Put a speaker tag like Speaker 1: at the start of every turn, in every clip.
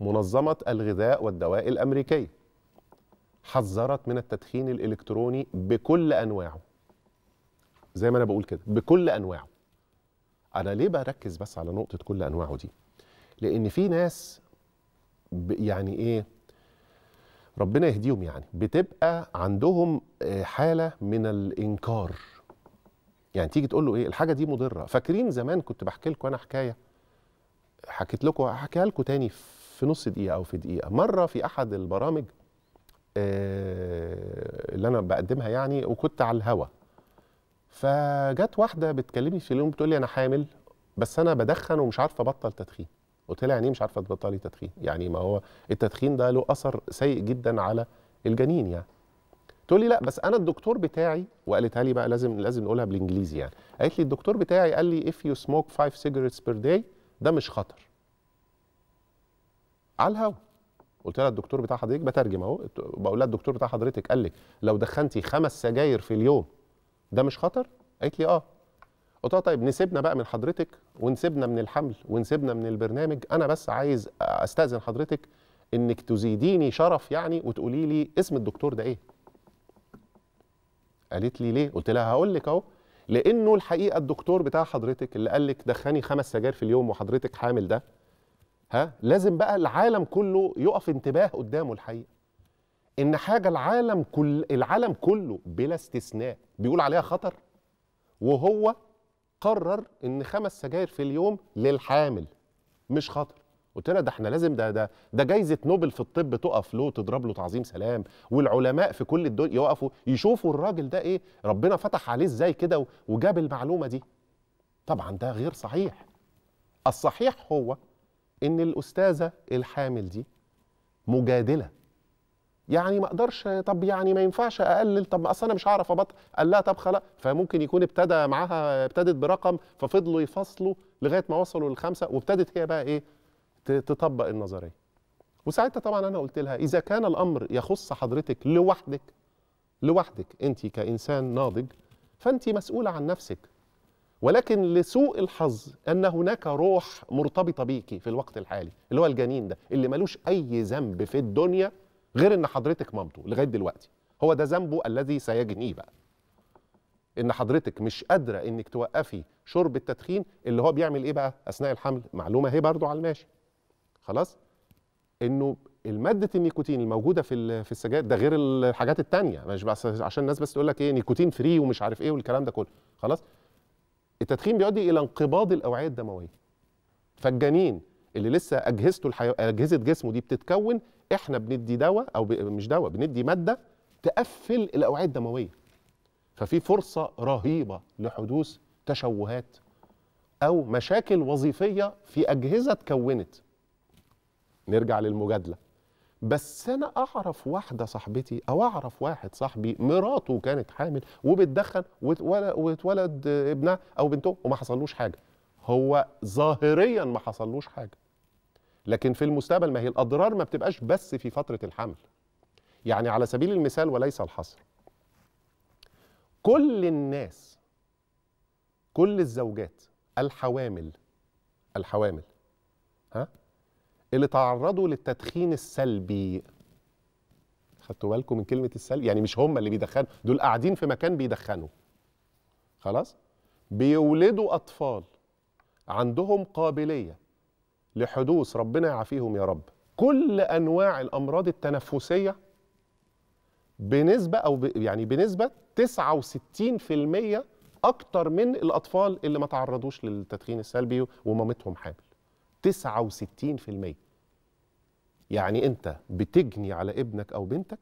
Speaker 1: منظمة الغذاء والدواء الأمريكية حذرت من التدخين الإلكتروني بكل أنواعه زي ما أنا بقول كده بكل أنواعه أنا ليه بركز بس على نقطة كل أنواعه دي لأن في ناس يعني إيه ربنا يهديهم يعني بتبقى عندهم آه، حالة من الإنكار يعني تيجي تقول له ايه الحاجه دي مضره فاكرين زمان كنت بحكي لكم انا حكايه حكيت لكم هحكيها لكم تاني في في نص دقيقه او في دقيقه مره في احد البرامج آه، اللي انا بقدمها يعني وكنت على الهوا فجت واحده بتكلمني في اليوم بتقول لي انا حامل بس انا بدخن ومش عارفه ابطل تدخين قلت لها يعني ايه مش عارفه تبطلي تدخين يعني ما هو التدخين ده له اثر سيء جدا على الجنين يعني تقول لي لا بس انا الدكتور بتاعي وقالتها لي بقى لازم لازم نقولها بالانجليزي يعني قالت لي الدكتور بتاعي قال لي if you smoke 5 cigarettes per day ده مش خطر على الهوا قلت لها الدكتور بتاع حضرتك بترجم اهو بقول لها الدكتور بتاع حضرتك قال لك لو دخنتي خمس سجاير في اليوم ده مش خطر؟ قالت لي اه قلت لها طيب نسيبنا بقى من حضرتك ونسيبنا من الحمل ونسيبنا من البرنامج انا بس عايز استاذن حضرتك انك تزيديني شرف يعني وتقولي لي اسم الدكتور ده ايه؟ قالت لي ليه؟ قلت لها هقول لك اهو لانه الحقيقه الدكتور بتاع حضرتك اللي قال لك دخني خمس سجاير في اليوم وحضرتك حامل ده ها لازم بقى العالم كله يقف انتباه قدامه الحقيقه ان حاجه العالم كل العالم كله بلا استثناء بيقول عليها خطر وهو قرر ان خمس سجاير في اليوم للحامل مش خطر قلت لها ده احنا لازم ده ده ده جايزه نوبل في الطب تقف له تضرب له تعظيم سلام والعلماء في كل الدنيا يقفوا يشوفوا الراجل ده ايه ربنا فتح عليه ازاي كده وجاب المعلومه دي طبعا ده غير صحيح الصحيح هو ان الاستاذه الحامل دي مجادله يعني ما اقدرش طب يعني ما ينفعش اقلل طب اصل انا مش هعرف ابطل قال لها طب خلاص فممكن يكون ابتدى معاها ابتدت برقم ففضلوا يفصلوا لغايه ما وصلوا للخمسه وابتدت هي بقى ايه تطبق النظريه وساعتها طبعا انا قلت لها اذا كان الامر يخص حضرتك لوحدك لوحدك انت كانسان ناضج فانت مسؤوله عن نفسك ولكن لسوء الحظ ان هناك روح مرتبطه بيكي في الوقت الحالي اللي هو الجنين ده اللي ملوش اي ذنب في الدنيا غير ان حضرتك مامته لغايه دلوقتي هو ده ذنبه الذي سيجنيه بقى ان حضرتك مش قادره انك توقفي شرب التدخين اللي هو بيعمل ايه بقى اثناء الحمل معلومه اهي برضو على الماشي خلاص انه المادة النيكوتين الموجودة في في السجاير ده غير الحاجات التانية مش بس عشان الناس بس تقول لك ايه نيكوتين فري ومش عارف ايه والكلام ده كله خلاص التدخين بيؤدي الى انقباض الاوعيه الدمويه فالجنين اللي لسه اجهزته الحيو... اجهزه جسمه دي بتتكون احنا بندي دواء او ب... مش دواء بندي ماده تقفل الاوعيه الدمويه ففي فرصه رهيبه لحدوث تشوهات او مشاكل وظيفيه في اجهزه اتكونت نرجع للمجادله بس انا اعرف واحده صاحبتي او اعرف واحد صاحبي مراته كانت حامل وبتدخن واتولد ابنها او بنته وما حصلوش حاجه هو ظاهريا ما حصلوش حاجه لكن في المستقبل ما هي الاضرار ما بتبقاش بس في فتره الحمل يعني على سبيل المثال وليس الحصر كل الناس كل الزوجات الحوامل الحوامل ها اللي تعرضوا للتدخين السلبي خدتوا بالكم من كلمه السلبي يعني مش هم اللي بيدخنوا دول قاعدين في مكان بيدخنوا خلاص بيولدوا اطفال عندهم قابليه لحدوث ربنا يعافيهم يا رب كل انواع الامراض التنفسيه بنسبه او ب يعني بنسبه 69% اكتر من الاطفال اللي ما تعرضوش للتدخين السلبي ومامتهم حامل 69% يعني انت بتجني على ابنك او بنتك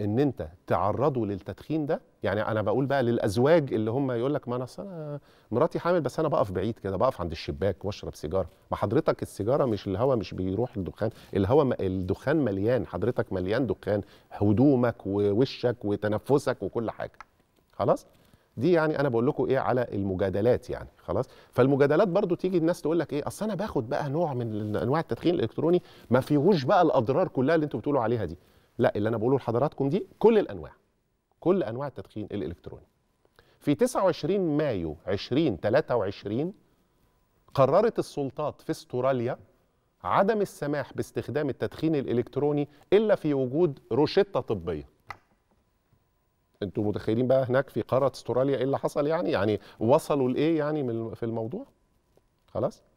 Speaker 1: ان انت تعرضه للتدخين ده يعني انا بقول بقى للازواج اللي هم يقول لك ما انا انا مراتي حامل بس انا بقف بعيد كده بقف عند الشباك واشرب سيجاره ما حضرتك السيجاره مش الهواء مش بيروح الدخان الهواء الدخان مليان حضرتك مليان دخان هدومك ووشك وتنفسك وكل حاجه خلاص دي يعني انا بقول لكم ايه على المجادلات يعني خلاص فالمجادلات برضو تيجي الناس تقول لك ايه اصل انا باخد بقى نوع من انواع التدخين الالكتروني ما فيهوش بقى الاضرار كلها اللي انتوا بتقولوا عليها دي لا اللي انا بقوله لحضراتكم دي كل الانواع كل انواع التدخين الالكتروني في 29 مايو 2023 قررت السلطات في استراليا عدم السماح باستخدام التدخين الالكتروني الا في وجود روشته طبيه انتوا متخيلين بقى هناك في قاره استراليا ايه اللي حصل يعني يعني وصلوا لايه يعني في الموضوع خلاص